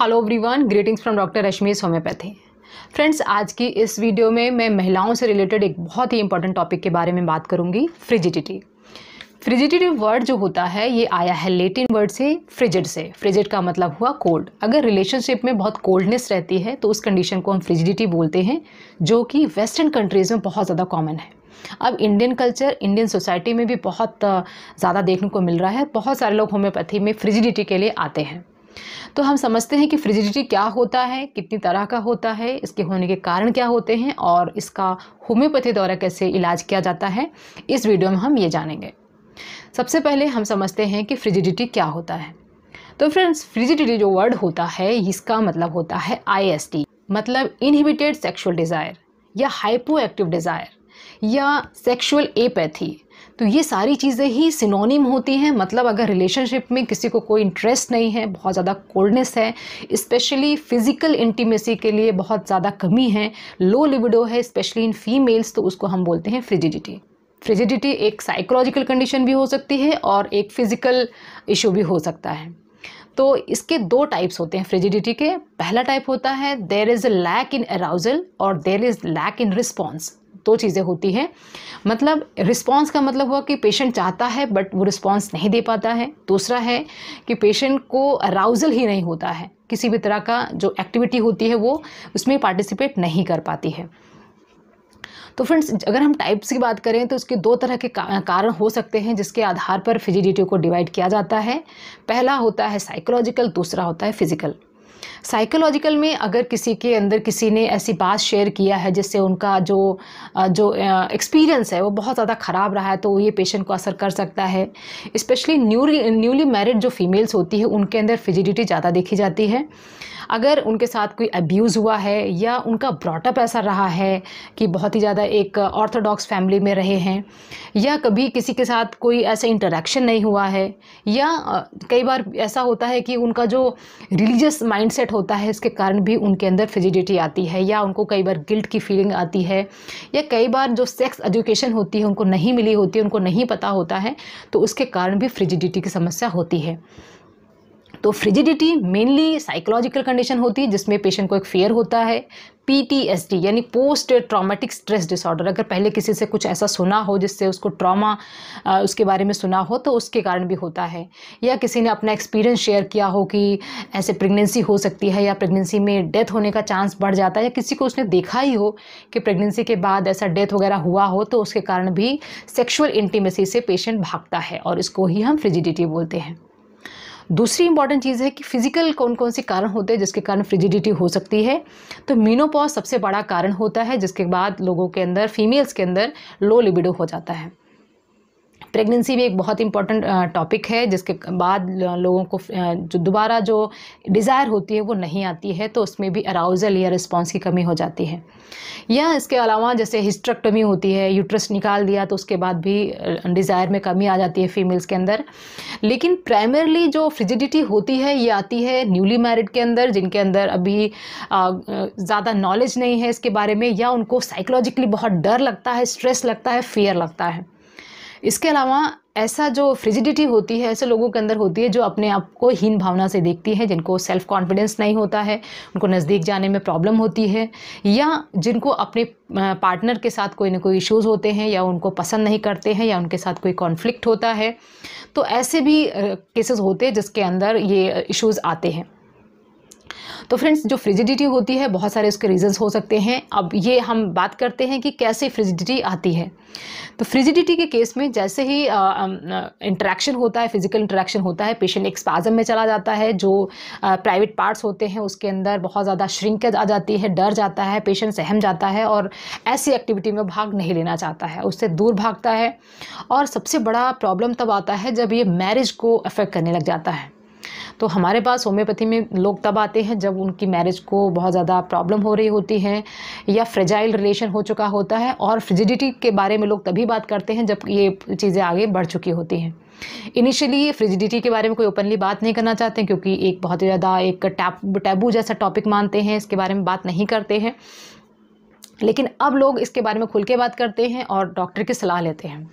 Hello everyone greetings from doctor Rashmi's homeopathy friends आज की इस वीडियो में मैं महिलाओं से रिलेटेड एक बहुत ही इंपॉर्टेंट टॉपिक के बारे में बात करूंगी फ्रिजिडिटी फ्रिजिडिटी वर्ड जो होता है ये आया है लेटिन वर्ड से फ्रिजिड से फ्रिजिड का मतलब हुआ कोल्ड अगर रिलेशनशिप में बहुत कोल्डनेस रहती है तो उस कंडीशन को हम फ्रिजिडिटी बोलते हैं जो कि वेस्टर्न कंट्रीज़ में बहुत ज़्यादा कॉमन है अब इंडियन कल्चर इंडियन सोसाइटी में भी बहुत ज़्यादा देखने को मिल रहा है बहुत सारे लोग होम्योपैथी में फ्रिजिडिटी के लिए आते हैं तो हम समझते हैं कि फ्रिजिडिटी क्या होता है कितनी तरह का होता है इसके होने के कारण क्या होते हैं और इसका होम्योपैथी द्वारा कैसे इलाज किया जाता है इस वीडियो में हम ये जानेंगे सबसे पहले हम समझते हैं कि फ्रिजिडिटी क्या होता है तो फ्रेंड्स फ्रिजिडिटी जो वर्ड होता है इसका मतलब होता है आई मतलब इनहिबिटेड सेक्शुअल डिज़ायर या हाइपो एक्टिव डिज़ायर या सेक्शुअल एपैथी तो ये सारी चीज़ें ही सिनोनिम होती हैं मतलब अगर रिलेशनशिप में किसी को कोई इंटरेस्ट नहीं है बहुत ज़्यादा कोल्डनेस है स्पेशली फ़िज़िकल इंटीमेसी के लिए बहुत ज़्यादा कमी है लो लिबिडो है स्पेशली इन फीमेल्स तो उसको हम बोलते हैं फ्रिजिडिटी फ्रिजिडिटी एक साइकोलॉजिकल कंडीशन भी हो सकती है और एक फ़िज़िकल इशू भी हो सकता है तो इसके दो टाइप्स होते हैं फ्रिजिडिटी के पहला टाइप होता है there is a lack in arousal और there is lack in response दो चीज़ें होती हैं मतलब रिस्पॉन्स का मतलब हुआ कि पेशेंट चाहता है बट वो रिस्पॉन्स नहीं दे पाता है दूसरा है कि पेशेंट को अराउजल ही नहीं होता है किसी भी तरह का जो एक्टिविटी होती है वो उसमें पार्टिसिपेट नहीं कर पाती है तो फ्रेंड्स अगर हम टाइप्स की बात करें तो उसके दो तरह के कारण हो सकते हैं जिसके आधार पर फिजिडिटी को डिवाइड किया जाता है पहला होता है साइकोलॉजिकल दूसरा होता है फिजिकल साइकोलॉजिकल में अगर किसी के अंदर किसी ने ऐसी बात शेयर किया है जिससे उनका जो जो एक्सपीरियंस है वो बहुत ज़्यादा ख़राब रहा है तो ये पेशेंट को असर कर सकता है स्पेशली न्यूली न्यूली मैरिड जो फीमेल्स होती है उनके अंदर फिजिडिटी ज़्यादा देखी जाती है अगर उनके साथ कोई अब्यूज़ हुआ है या उनका ब्रॉटअप ऐसा रहा है कि बहुत ही ज़्यादा एक ऑर्थोडॉक्स फैमिली में रहे हैं या कभी किसी के साथ कोई ऐसा इंटरेक्शन नहीं हुआ है या कई बार ऐसा होता है कि उनका जो रिलीजियस माइंडसेट होता है इसके कारण भी उनके अंदर फिजिडिटी आती है या उनको कई बार गिल्ट की फीलिंग आती है या कई बार जो सेक्स एजुकेशन होती है उनको नहीं मिली होती है उनको नहीं पता होता है तो उसके कारण भी फ्रिजिडिटी की समस्या होती है तो फ्रिजिडिटी मेनली साइकोलॉजिकल कंडीशन होती है जिसमें पेशेंट को एक फेयर होता है पीटीएसडी यानी पोस्ट ट्रॉमेटिक स्ट्रेस डिसऑर्डर अगर पहले किसी से कुछ ऐसा सुना हो जिससे उसको ट्रॉमा उसके बारे में सुना हो तो उसके कारण भी होता है या किसी ने अपना एक्सपीरियंस शेयर किया हो कि ऐसे प्रेगनेंसी हो सकती है या प्रेगनेंसी में डेथ होने का चांस बढ़ जाता है या किसी को उसने देखा ही हो कि प्रेगनेंसी के बाद ऐसा डेथ वगैरह हुआ हो तो उसके कारण भी सेक्शुअल इंटीमेसी से पेशेंट भागता है और इसको ही हम फ्रिजिडिटी बोलते हैं दूसरी इंपॉर्टेंट चीज़ है कि फिजिकल कौन कौन से कारण होते हैं जिसके कारण फ्रिजिडिटी हो सकती है तो मीनोपॉज सबसे बड़ा कारण होता है जिसके बाद लोगों के अंदर फीमेल्स के अंदर लो लिबिडो हो जाता है प्रेगनेंसी भी एक बहुत इंपॉर्टेंट टॉपिक है जिसके बाद लोगों को जो दोबारा जो डिज़ायर होती है वो नहीं आती है तो उसमें भी अराउज़ल या रिस्पॉन्स की कमी हो जाती है या इसके अलावा जैसे हिस्ट्रक्टमी होती है यूट्रस निकाल दिया तो उसके बाद भी डिज़ायर में कमी आ जाती है फीमेल्स के अंदर लेकिन प्राइमरली जो फ्रिजिडिटी होती है ये आती है न्यूली मैरिड के अंदर जिनके अंदर अभी ज़्यादा नॉलेज नहीं है इसके बारे में या उनको साइकोलॉजिकली बहुत डर लगता है स्ट्रेस लगता है फियर लगता है इसके अलावा ऐसा जो फ्रिजिडिटी होती है ऐसे लोगों के अंदर होती है जो अपने आप को हीन भावना से देखती है जिनको सेल्फ कॉन्फिडेंस नहीं होता है उनको नज़दीक जाने में प्रॉब्लम होती है या जिनको अपने पार्टनर के साथ कोई ना कोई इश्यूज़ होते हैं या उनको पसंद नहीं करते हैं या उनके साथ कोई कॉन्फ्लिक्ट होता है तो ऐसे भी केसेस होते हैं जिसके अंदर ये इश्यूज़ आते हैं तो फ्रेंड्स जो फ्रिजिडिटी होती है बहुत सारे उसके रीजंस हो सकते हैं अब ये हम बात करते हैं कि कैसे फ्रिजिडिटी आती है तो फ्रिजिडिटी के केस में जैसे ही इंट्रैक्शन होता है फिजिकल इंटरेक्शन होता है पेशेंट एक स्पाजम में चला जाता है जो प्राइवेट पार्ट्स होते हैं उसके अंदर बहुत ज़्यादा श्रिंक आ जाती है डर जाता है पेशेंट सहम जाता है और ऐसी एक्टिविटी में भाग नहीं लेना चाहता है उससे दूर भागता है और सबसे बड़ा प्रॉब्लम तब आता है जब ये मैरिज को अफेक्ट करने लग जाता है तो हमारे पास होम्योपैथी में लोग तब आते हैं जब उनकी मैरिज को बहुत ज़्यादा प्रॉब्लम हो रही होती है या फ्रेजाइल रिलेशन हो चुका होता है और फ्रिजिडिटी के बारे में लोग तभी बात करते हैं जब ये चीज़ें आगे बढ़ चुकी होती हैं इनिशियली फ्रिजिडिटी के बारे में कोई ओपनली बात नहीं करना चाहते क्योंकि एक बहुत ही ज़्यादा एक टैब टैबू जैसा टॉपिक मानते हैं इसके बारे में बात नहीं करते हैं लेकिन अब लोग इसके बारे में खुल के बात करते हैं और डॉक्टर की सलाह लेते हैं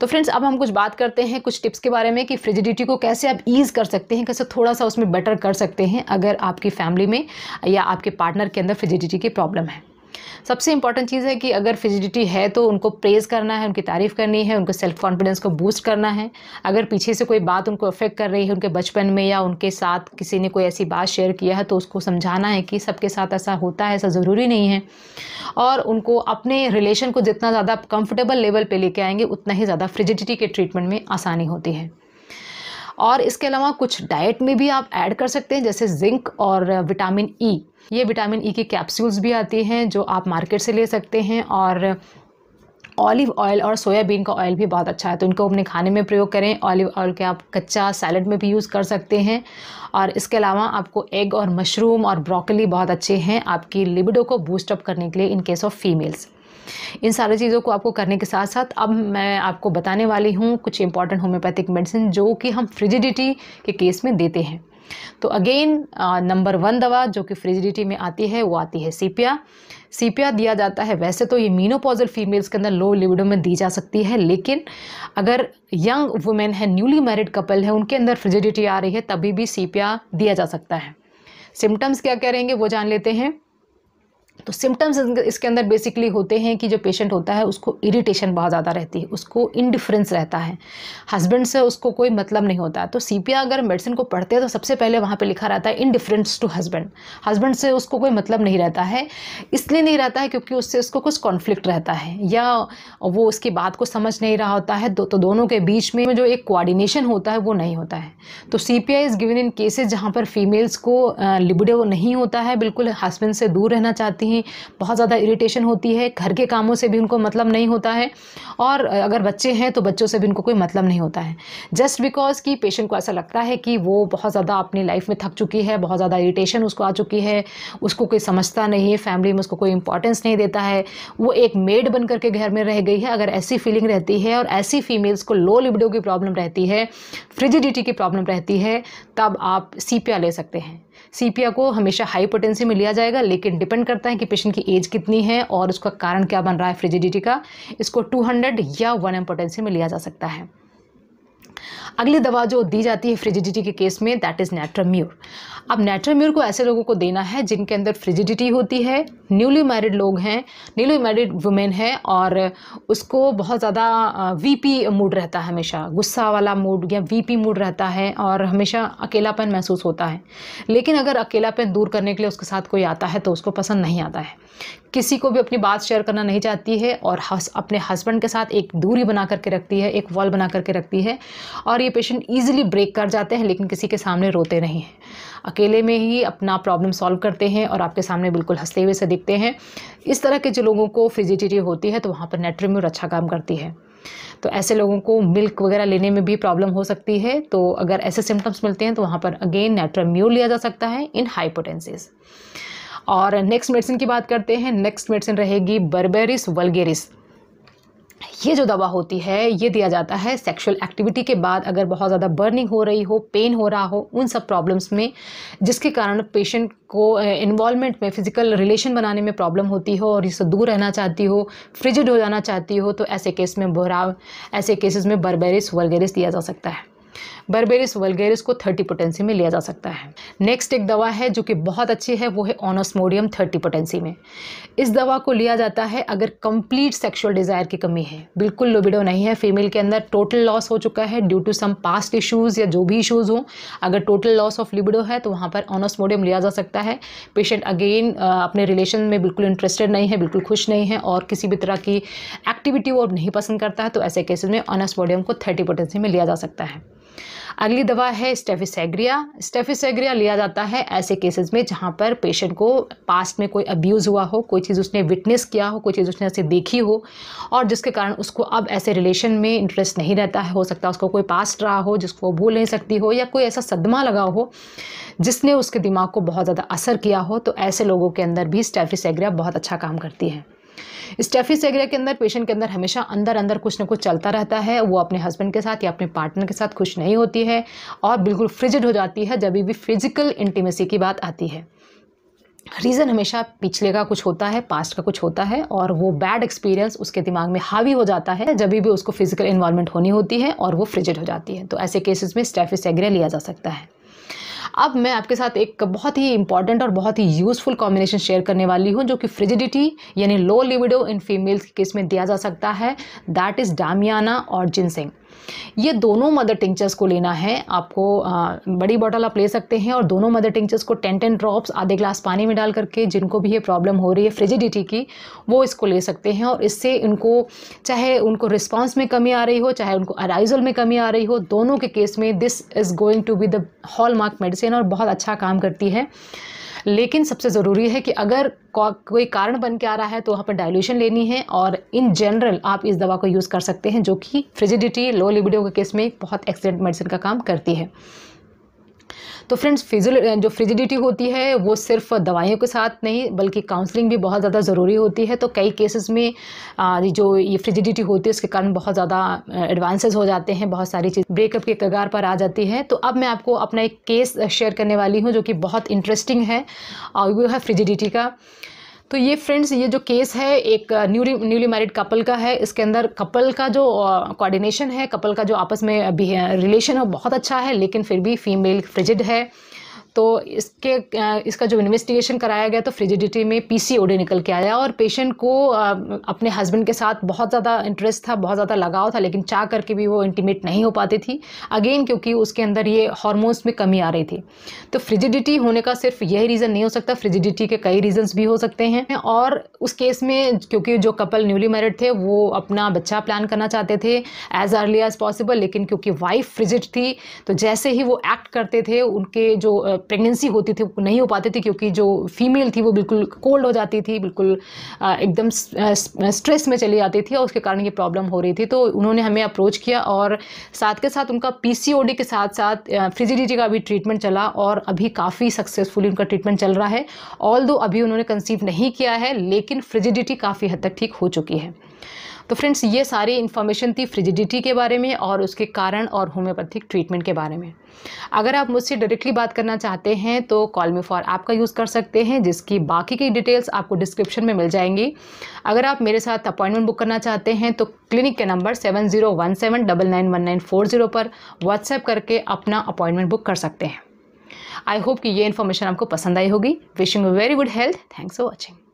तो फ्रेंड्स अब हम कुछ बात करते हैं कुछ टिप्स के बारे में कि फ्रिजिडिटी को कैसे आप ईज़ कर सकते हैं कैसे थोड़ा सा उसमें बेटर कर सकते हैं अगर आपकी फैमिली में या आपके पार्टनर के अंदर फ्रिजिडिटी की प्रॉब्लम है सबसे इंपॉर्टेंट चीज़ है कि अगर फिजिडिटी है तो उनको प्रेज़ करना है उनकी तारीफ़ करनी है उनको सेल्फ कॉन्फिडेंस को बूस्ट करना है अगर पीछे से कोई बात उनको अफेक्ट कर रही है उनके बचपन में या उनके साथ किसी ने कोई ऐसी बात शेयर किया है तो उसको समझाना है कि सबके साथ ऐसा होता है ऐसा ज़रूरी नहीं है और उनको अपने रिलेशन को जितना ज़्यादा कंफर्टेबल लेवल पर लेके आएंगे उतना ही ज़्यादा फ्रिजिडिटी के ट्रीटमेंट में आसानी होती है और इसके अलावा कुछ डाइट में भी आप ऐड कर सकते हैं जैसे जिंक और विटामिन ई e. ये विटामिन ई e के कैप्सूल्स भी आते हैं जो आप मार्केट से ले सकते हैं और ऑलिव ऑयल और सोयाबीन का ऑयल भी बहुत अच्छा है तो इनको अपने खाने में प्रयोग करें ऑलिव ऑयल के आप कच्चा सैलड में भी यूज़ कर सकते हैं और इसके अलावा आपको एग और मशरूम और ब्रोकली बहुत अच्छे हैं आपकी लिबिडो को बूस्टअप करने के लिए इन केस ऑफ़ फीमेल्स इन सारी चीज़ों को आपको करने के साथ साथ अब मैं आपको बताने वाली हूँ कुछ इंपॉर्टेंट होम्योपैथिक मेडिसिन जो कि हम फ्रिजिडिटी के केस में देते हैं तो अगेन नंबर वन दवा जो कि फ्रिजिडिटी में आती है वो आती है सीपिया सीपिया दिया जाता है वैसे तो ये मीनोपोजल फीमेल्स के अंदर लो लिविडो में दी जा सकती है लेकिन अगर यंग वुमेन है न्यूली मैरिड कपल है उनके अंदर फ्रिजिडिटी आ रही है तभी भी सीपिया दिया जा सकता है सिम्टम्स क्या कह रहे हैं वो जान लेते हैं तो सिम्टम्स इसके अंदर बेसिकली होते हैं कि जो पेशेंट होता है उसको इरिटेशन बहुत ज़्यादा रहती है उसको इनडिफरेंस रहता है हस्बैंड से उसको कोई मतलब नहीं होता तो सी अगर मेडिसिन को पढ़ते हैं तो सबसे पहले वहाँ पर लिखा रहता है इनडिफरेंस टू हस्बैंड हस्बैंड से उसको कोई मतलब नहीं रहता है इसलिए नहीं रहता है क्योंकि उससे उसको कुछ कॉन्फ्लिक्ट रहता है या वो उसकी बात को समझ नहीं रहा होता है दो, तो दोनों के बीच में जो एक कोऑर्डिनेशन होता है वो नहीं होता है तो C P I is given in cases जहाँ पर फीमेल्स को लिबड़े वो नहीं होता है बिल्कुल हस्बैंड से दूर रहना चाहती हैं भी बहुत ज़्यादा इरिटेशन होती है घर के कामों से भी उनको मतलब नहीं होता है और अगर बच्चे हैं तो बच्चों से भी उनको कोई मतलब नहीं होता है जस्ट बिकॉज कि पेशेंट को ऐसा लगता है कि वो बहुत ज़्यादा अपनी लाइफ में थक चुकी है बहुत ज़्यादा इरीटेशन उसको आ चुकी है उसको कोई समझता नहीं है फैमिली में उसको कोई इंपॉर्टेंस नहीं देता है वो एक मेड बन करके घर में रह गई है अगर ऐसी फीलिंग रहती है और ऐसी फीमेल्स को लो लिबडो की प्रॉब्लम रहती है फ्रिजिडिटी की प्रॉब्लम रहती है तब आप सी ले सकते हैं सीपिया को हमेशा हाई पोटेंसी में लिया जाएगा लेकिन डिपेंड करता है कि पेशेंट की एज कितनी है और उसका कारण क्या बन रहा है फ्रिजिडिटी का इसको 200 या वन एम पोटेंसी में लिया जा सकता है अगली दवा जो दी जाती है फ्रिजिडिटी के केस में दैट इज़ नेट्राम्यूर अब नेट्राम्यूर को ऐसे लोगों को देना है जिनके अंदर फ्रिजिडिटी होती है न्यूली मैरिड लोग हैं न्यूली मैरिड वुमेन है और उसको बहुत ज़्यादा वीपी मूड रहता है हमेशा गुस्सा वाला मूड या वीपी मूड रहता है और हमेशा अकेलापन महसूस होता है लेकिन अगर अकेलापन दूर करने के लिए उसके साथ कोई आता है तो उसको पसंद नहीं आता है किसी को भी अपनी बात शेयर करना नहीं चाहती है और हस, अपने हस्बैंड के साथ एक दूरी बना करके रखती है एक वॉल बना करके रखती है और ये पेशेंट ईजिली ब्रेक कर जाते हैं लेकिन किसी के सामने रोते नहीं हैं अकेले में ही अपना प्रॉब्लम सॉल्व करते हैं और आपके सामने बिल्कुल हंसते हुए से दिखते हैं इस तरह के जो लोगों को फिजिटिटी होती है तो वहाँ पर नेट्रीम्यूर अच्छा काम करती है तो ऐसे लोगों को मिल्क वगैरह लेने में भी प्रॉब्लम हो सकती है तो अगर ऐसे सिम्टम्स मिलते हैं तो वहाँ पर अगेन नेट्राम्यूर लिया जा सकता है इन हाइपोटेंसिस और नेक्स्ट मेडिसिन की बात करते हैं नेक्स्ट मेडिसिन रहेगी बर्बेरिस वलगेरिस ये जो दवा होती है ये दिया जाता है सेक्सुअल एक्टिविटी के बाद अगर बहुत ज़्यादा बर्निंग हो रही हो पेन हो रहा हो उन सब प्रॉब्लम्स में जिसके कारण पेशेंट को इन्वॉल्वमेंट में फ़िज़िकल रिलेशन बनाने में प्रॉब्लम होती हो और इससे दूर रहना चाहती हो फ्रिजिड हो जाना चाहती हो तो ऐसे केस में बहराव ऐसे केसेस में बर्बेरिस वर्गेरिस दिया जा सकता है बर्बेरिस वलगेरिस को थर्टी पोटेंसी में लिया जा सकता है नेक्स्ट एक दवा है जो कि बहुत अच्छी है वो है ऑनोस्मोडियम थर्टी पोटेंसी में इस दवा को लिया जाता है अगर कंप्लीट सेक्सुअल डिज़ायर की कमी है बिल्कुल लोबिडो नहीं है फीमेल के अंदर टोटल लॉस हो चुका है due to some past issues या जो भी इशूज़ हों अगर टोटल लॉस ऑफ लिबिडो है तो वहाँ पर ऑनोस्मोडियम लिया जा सकता है पेशेंट अगेन अपने रिलेशन में बिल्कुल इंटरेस्टेड नहीं है बिल्कुल खुश नहीं है और किसी भी तरह की एक्टिविटी वो नहीं पसंद करता है तो ऐसे केसेस में ऑनोस्मोडियम को थर्टी पोटेंसी में लिया जा सकता है अगली दवा है स्टेफिसग्रिया स्टेफिसग्रिया लिया जाता है ऐसे केसेस में जहाँ पर पेशेंट को पास्ट में कोई अब्यूज़ हुआ हो कोई चीज़ उसने विटनेस किया हो कोई चीज़ उसने ऐसे देखी हो और जिसके कारण उसको अब ऐसे रिलेशन में इंटरेस्ट नहीं रहता है हो सकता है उसको कोई पास्ट रहा हो जिसको वो भूल नहीं सकती हो या कोई ऐसा सदमा लगा हो जिसने उसके दिमाग को बहुत ज़्यादा असर किया हो तो ऐसे लोगों के अंदर भी स्टेफिसग्रिया बहुत अच्छा काम करती है स्टेफिस एग्रिया के अंदर पेशेंट के अंदर हमेशा अंदर अंदर कुछ ना कुछ चलता रहता है वो अपने हस्बैंड के साथ या अपने पार्टनर के साथ खुश नहीं होती है और बिल्कुल फ्रिजड हो जाती है जब भी फिजिकल इंटीमेसी की बात आती है रीज़न हमेशा पिछले का कुछ होता है पास्ट का कुछ होता है और वो बैड एक्सपीरियंस उसके दिमाग में हावी हो जाता है जब भी उसको फिजिकल इन्वॉल्वमेंट होनी होती है और वो फ्रिजड हो जाती है तो ऐसे केसेस में स्टेफिस एग्रिया लिया जा सकता है अब मैं आपके साथ एक बहुत ही इंपॉर्टेंट और बहुत ही यूज़फुल कॉम्बिनेशन शेयर करने वाली हूँ जो कि फ्रिजिडिटी यानी low libido in females case में दिया जा सकता है दैट इज़ डामियाना और जिनसिंग ये दोनों मदर टिंचर्स को लेना है आपको आ, बड़ी बॉटल आप ले सकते हैं और दोनों मदर टिंचर्स को टेन टेन ड्रॉप्स आधे ग्लास पानी में डाल करके जिनको भी ये प्रॉब्लम हो रही है फ्रिजिडिटी की वो इसको ले सकते हैं और इससे उनको चाहे उनको रिस्पॉन्स में कमी आ रही हो चाहे उनको अराइजल में कमी आ रही हो दोनों के केस में this is going to be the hallmark medicine और बहुत अच्छा काम करती है लेकिन सबसे ज़रूरी है कि अगर कोई कारण बन के आ रहा है तो वहाँ पर डाइल्यूशन लेनी है और इन जनरल आप इस दवा को यूज़ कर सकते हैं जो कि फ्रिजिडिटी लो लिबिडो के केस में बहुत एक्सीडेंट मेडिसिन का काम करती है तो फ्रेंड्स फिजिल जो फ्रिजिडिटी होती है वो सिर्फ दवाइयों के साथ नहीं बल्कि काउंसलिंग भी बहुत ज़्यादा ज़रूरी होती है तो कई केसेस में जो ये फ्रिजिडिटी होती है उसके कारण बहुत ज़्यादा एडवांसेस हो जाते हैं बहुत सारी चीज़ ब्रेकअप के कगार पर आ जाती है तो अब मैं आपको अपना एक केस शेयर करने वाली हूँ जो कि बहुत इंटरेस्टिंग है और वो है फ्रिजिडिटी का तो ये फ्रेंड्स ये जो केस है एक न्यूली न्यूली मैरिड कपल का है इसके अंदर कपल का जो कोऑर्डिनेशन uh, है कपल का जो आपस में रिलेशन uh, है बहुत अच्छा है लेकिन फिर भी फीमेल फ्रिजिड है तो इसके इसका जो इन्वेस्टिगेशन कराया गया तो फ्रिजिडिटी में पीसीओडी निकल के आया और पेशेंट को अपने हस्बैंड के साथ बहुत ज़्यादा इंटरेस्ट था बहुत ज़्यादा लगाव था लेकिन चाह करके भी वो इंटीमेट नहीं हो पाती थी अगेन क्योंकि उसके अंदर ये हॉर्मोन्स में कमी आ रही थी तो फ्रिजिडिटी होने का सिर्फ यही रीज़न नहीं हो सकता फ्रिजिडिटी के कई रीज़न्स भी हो सकते हैं और उस केस में क्योंकि जो कपल न्यूली मैरिड थे वो अपना बच्चा प्लान करना चाहते थे एज अर्ली एज पॉसिबल लेकिन क्योंकि वाइफ फ्रिजिड थी तो जैसे ही वो एक्ट करते थे उनके जो प्रेगनेंसी होती थी वो नहीं हो पाती थी क्योंकि जो फीमेल थी वो बिल्कुल कोल्ड हो जाती थी बिल्कुल एकदम स्ट्रेस में चली जाती थी और उसके कारण ये प्रॉब्लम हो रही थी तो उन्होंने हमें अप्रोच किया और साथ के साथ उनका पी के साथ साथ फ्रिजिडिटी का भी ट्रीटमेंट चला और अभी काफ़ी सक्सेसफुली उनका ट्रीटमेंट चल रहा है ऑल अभी उन्होंने कंसीव नहीं किया है लेकिन फ्रिजिडिटी काफ़ी हद तक ठीक हो चुकी है तो फ्रेंड्स ये सारी इन्फॉर्मेशन थी फ्रिजिडिटी के बारे में और उसके कारण और होम्योपैथिक ट्रीटमेंट के बारे में अगर आप मुझसे डायरेक्टली बात करना चाहते हैं तो कॉल मी फॉर ऐप का यूज़ कर सकते हैं जिसकी बाकी की डिटेल्स आपको डिस्क्रिप्शन में मिल जाएंगी अगर आप मेरे साथ अपॉइंटमेंट बुक करना चाहते हैं तो क्लिनिक के number seven zero one seven double nine one nine four zero पर व्हाट्सएप करके अपना अपॉइंटमेंट बुक कर सकते हैं आई होप कि ये इन्फॉर्मेशन आपको पसंद आई होगी wishing very good health thanks for watching